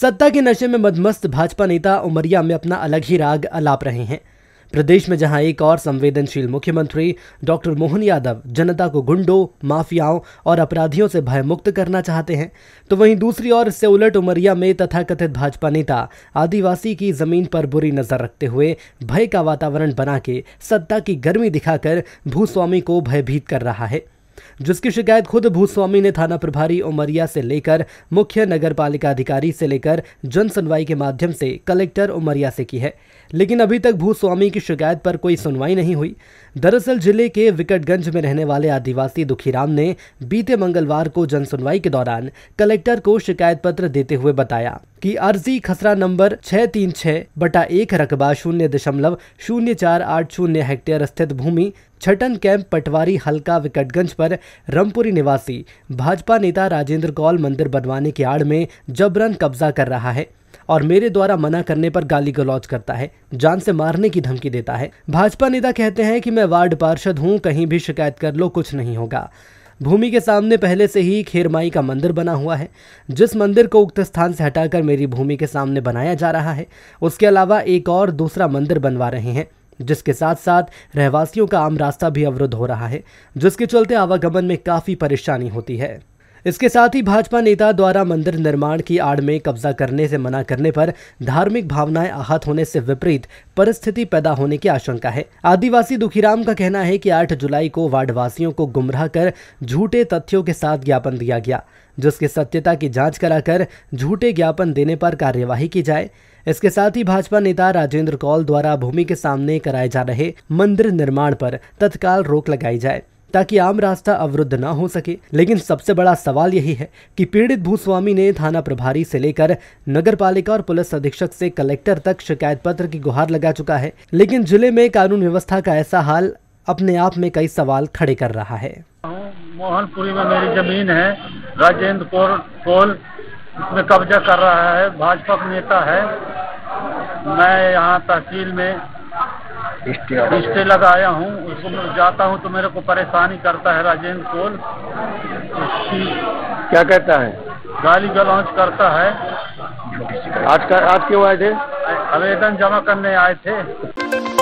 सत्ता के नशे में मदमस्त भाजपा नेता उमरिया में अपना अलग ही राग अलाप रहे हैं प्रदेश में जहां एक और संवेदनशील मुख्यमंत्री डॉक्टर मोहन यादव जनता को गुंडों माफियाओं और अपराधियों से भयमुक्त करना चाहते हैं तो वहीं दूसरी ओर इससे उलट उमरिया में तथाकथित भाजपा नेता आदिवासी की जमीन पर बुरी नजर रखते हुए भय का वातावरण बना के सत्ता की गर्मी दिखाकर भूस्वामी को भयभीत कर रहा है जिसकी शिकायत खुद भूस्वामी ने थाना प्रभारी उमरिया से लेकर मुख्य नगर पालिका अधिकारी से लेकर जन सुनवाई के माध्यम से कलेक्टर उमरिया से की है लेकिन अभी तक भूस्वामी की शिकायत पर कोई सुनवाई नहीं हुई दरअसल जिले के विकटगंज में रहने वाले आदिवासी दुखीराम ने बीते मंगलवार को जन सुनवाई के दौरान कलेक्टर को शिकायत पत्र देते हुए बताया की अर्जी खसरा नंबर छः तीन छः बटा एक रकबा शून्य दशमलव शून्य चार आठ शून्य हेक्टेयर स्थित भूमि छटन कैंप पटवारी हल्का विकटगंज पर रमपुरी निवासी भाजपा नेता राजेंद्र कौल मंदिर बनवाने की आड़ में जबरन कब्जा कर रहा है और मेरे द्वारा मना करने पर गाली गलौज करता है जान से मारने की धमकी देता है भाजपा नेता कहते हैं कि मैं वार्ड पार्षद हूँ कहीं भी शिकायत कर लो कुछ नहीं होगा भूमि के सामने पहले से ही खेरमाई का मंदिर बना हुआ है जिस मंदिर को उक्त स्थान से हटाकर मेरी भूमि के सामने बनाया जा रहा है उसके अलावा एक और दूसरा मंदिर बनवा रहे हैं जिसके साथ साथ रहवासियों का आम रास्ता भी अवरुद्ध हो रहा है जिसके चलते आवागमन में काफ़ी परेशानी होती है इसके साथ ही भाजपा नेता द्वारा मंदिर निर्माण की आड़ में कब्जा करने से मना करने पर धार्मिक भावनाएं आहत होने से विपरीत परिस्थिति पैदा होने की आशंका है आदिवासी दुखीराम का कहना है कि 8 जुलाई को वार्डवासियों को गुमराह कर झूठे तथ्यों के साथ ज्ञापन दिया गया जिसकी सत्यता की जांच कराकर झूठे ज्ञापन देने पर कार्यवाही की जाए इसके साथ ही भाजपा नेता राजेंद्र कौल द्वारा भूमि के सामने कराए जा रहे मंदिर निर्माण पर तत्काल रोक लगाई जाए ताकि आम रास्ता अवरुद्ध ना हो सके लेकिन सबसे बड़ा सवाल यही है कि पीड़ित भूस्वामी ने थाना प्रभारी से लेकर नगर पालिका और पुलिस अधीक्षक से कलेक्टर तक शिकायत पत्र की गुहार लगा चुका है लेकिन जिले में कानून व्यवस्था का ऐसा हाल अपने आप में कई सवाल खड़े कर रहा है मोहनपुरी में मेरी जमीन है राजेंद्र इसमें कब्जा कर रहा है भाजपा नेता है मैं यहाँ तहसील में स्टे लगाया हूँ उसको मैं जाता हूँ तो मेरे को परेशानी करता है राजेंद्र कोल क्या कहता है गाली गलौच करता है आज का आज क्यों आए थे आवेदन जमा करने आए थे